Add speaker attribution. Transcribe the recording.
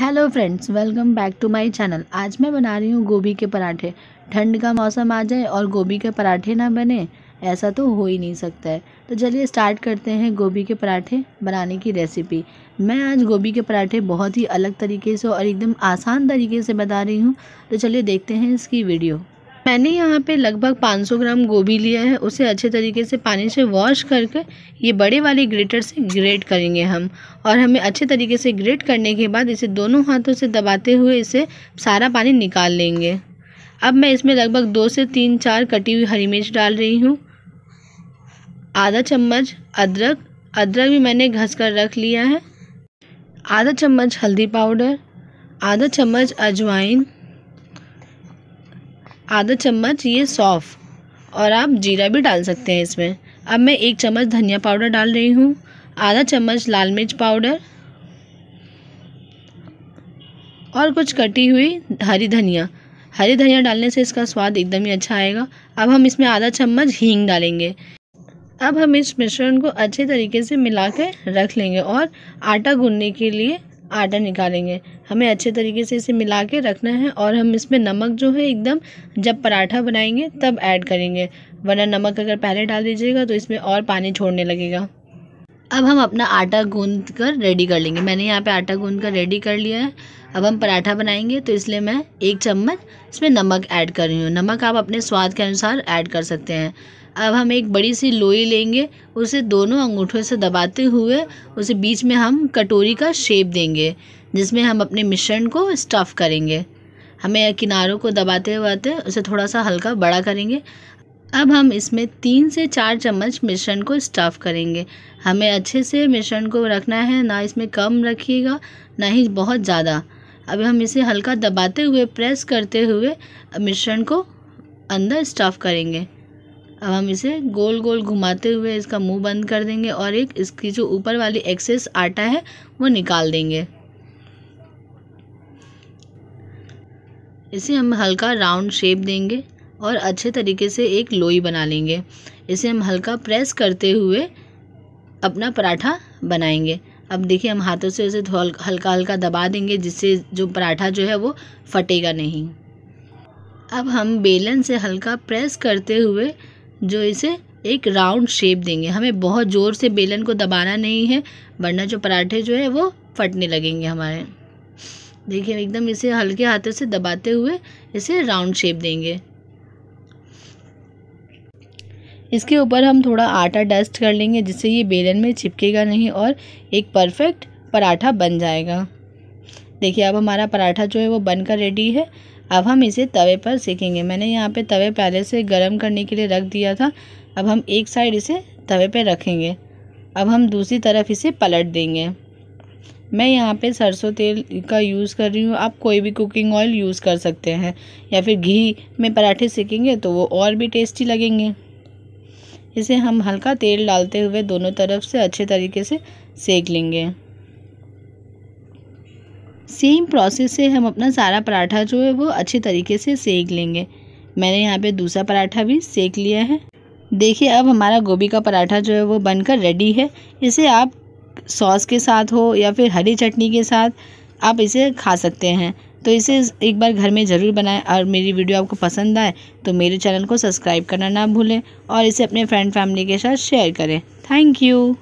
Speaker 1: hello friends welcome back to my channel आज मैं बना रही हूँ गोभी के पराठे ठंड का मौसम आ जाए और गोभी के पराठे ना बने ऐसा तो हो ही नहीं सकता है तो चलिए स्टार्ट करते हैं गोभी के पराठे बनाने की रेसिपी मैं आज गोभी के पराठे बहुत ही अलग तरीके से और एकदम आसान तरीके से बता रही हूँ तो चलिए देखते हैं इसकी वीडियो मैंने यहाँ पे लगभग 500 ग्राम गोभी लिया है उसे अच्छे तरीके से पानी से वॉश करके ये बड़े वाले ग्रेटर से ग्रेट करेंगे हम और हमें अच्छे तरीके से ग्रेट करने के बाद इसे दोनों हाथों से दबाते हुए इसे सारा पानी निकाल लेंगे अब मैं इसमें लगभग दो से तीन चार कटी हुई हरी मिर्च डाल रही हूँ आधा चम्मच अदरक अदरक भी मैंने घस कर रख लिया है आधा चम्मच हल्दी पाउडर आधा चम्मच अजवाइन आधा चम्मच ये सौफ़ और आप जीरा भी डाल सकते हैं इसमें अब मैं एक चम्मच धनिया पाउडर डाल रही हूँ आधा चम्मच लाल मिर्च पाउडर और कुछ कटी हुई हरी धनिया हरी धनिया डालने से इसका स्वाद एकदम ही अच्छा आएगा अब हम इसमें आधा चम्मच हींग डालेंगे अब हम इस मिश्रण को अच्छे तरीके से मिला के रख लेंगे और आटा गूंदने के लिए आटा निकालेंगे हमें अच्छे तरीके से इसे मिला के रखना है और हम इसमें नमक जो है एकदम जब पराठा बनाएंगे तब ऐड करेंगे वरना नमक अगर पहले डाल दीजिएगा तो इसमें और पानी छोड़ने लगेगा अब हम अपना आटा गूंद कर रेडी कर लेंगे मैंने यहाँ पे आटा गूंद कर रेडी कर लिया है अब हम पराठा बनाएंगे तो इसलिए मैं एक चम्मच इसमें नमक ऐड कर रही हूँ नमक आप अपने स्वाद के अनुसार ऐड कर सकते हैं अब हम एक बड़ी सी लोई लेंगे उसे दोनों अंगूठों से दबाते हुए उसे बीच में हम कटोरी का शेप देंगे जिसमें हम अपने मिश्रण को स्टफ़ करेंगे हमें किनारों को दबाते हुए उसे थोड़ा सा हल्का बड़ा करेंगे अब हम इसमें तीन से चार चम्मच मिश्रण को स्टफ़ करेंगे हमें अच्छे से मिश्रण को रखना है ना इसमें कम रखिएगा ना ही बहुत ज़्यादा अब हम इसे हल्का दबाते हुए प्रेस करते हुए मिश्रण को अंदर स्टफ़ करेंगे अब हम इसे गोल गोल घुमाते हुए इसका मुंह बंद कर देंगे और एक इसकी जो ऊपर वाली एक्सेस आटा है वो निकाल देंगे इसे हम हल्का राउंड शेप देंगे और अच्छे तरीके से एक लोई बना लेंगे इसे हम हल्का प्रेस करते हुए अपना पराठा बनाएंगे अब देखिए हम हाथों से उसे हल्का हल्का दबा देंगे जिससे जो पराठा जो है वो फटेगा नहीं अब हम बेलन से हल्का प्रेस करते हुए जो इसे एक राउंड शेप देंगे हमें बहुत ज़ोर से बेलन को दबाना नहीं है वरना जो पराठे जो है वो फटने लगेंगे हमारे देखिए एकदम इसे हल्के हाथों से दबाते हुए इसे राउंड शेप देंगे इसके ऊपर हम थोड़ा आटा डस्ट कर लेंगे जिससे ये बेलन में चिपकेगा नहीं और एक परफेक्ट पराठा बन जाएगा देखिए अब हमारा पराठा जो है वो बनकर रेडी है अब हम इसे तवे पर सेकेंगे मैंने यहाँ पे तवे पहले से गर्म करने के लिए रख दिया था अब हम एक साइड इसे तवे पर रखेंगे अब हम दूसरी तरफ इसे पलट देंगे मैं यहाँ पे सरसों तेल का यूज़ कर रही हूँ आप कोई भी कुकिंग ऑयल यूज़ कर सकते हैं या फिर घी में पराठे सेकेंगे तो वो और भी टेस्टी लगेंगे इसे हम हल्का तेल डालते हुए दोनों तरफ से अच्छे तरीके से सेक लेंगे सेम प्रोसेस से हम अपना सारा पराठा जो है वो अच्छे तरीके से सेक लेंगे मैंने यहाँ पे दूसरा पराठा भी सेक लिया है देखिए अब हमारा गोभी का पराठा जो है वो बनकर रेडी है इसे आप सॉस के साथ हो या फिर हरी चटनी के साथ आप इसे खा सकते हैं तो इसे एक बार घर में ज़रूर बनाएं और मेरी वीडियो आपको पसंद आए तो मेरे चैनल को सब्सक्राइब करना ना भूलें और इसे अपने फ्रेंड फैमिली के साथ शेयर करें थैंक यू